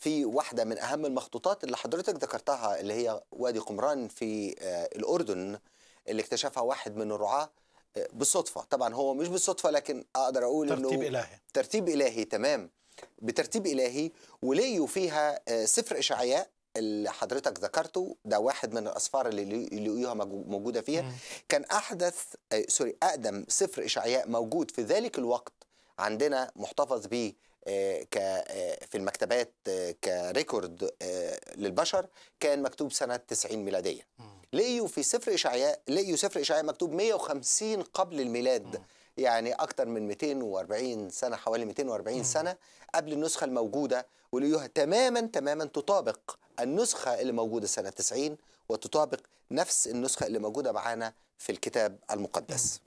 في واحدة من أهم المخطوطات اللي حضرتك ذكرتها اللي هي وادي قمران في آه، الأردن اللي اكتشفها واحد من الرعاة آه، بالصدفة طبعا هو مش بالصدفة لكن أقدر أقول ترتيب إنه إلهي ترتيب إلهي تمام بترتيب إلهي وليه فيها آه، سفر إشعياء اللي حضرتك ذكرته ده واحد من الاسفار اللي لقيوها موجوده فيها مم. كان احدث سوري اقدم سفر اشعياء موجود في ذلك الوقت عندنا محتفظ به ك في المكتبات آه، كريكورد آه، للبشر كان مكتوب سنة 90 ميلادية لقيوا في سفر إشعياء لقيوا سفر إشعياء مكتوب 150 قبل الميلاد يعني أكتر من 240 سنة حوالي 240 سنة قبل النسخة الموجودة ولقيوها تماما تماما تطابق النسخة اللي موجودة سنة 90 وتطابق نفس النسخة اللي موجودة معانا في الكتاب المقدس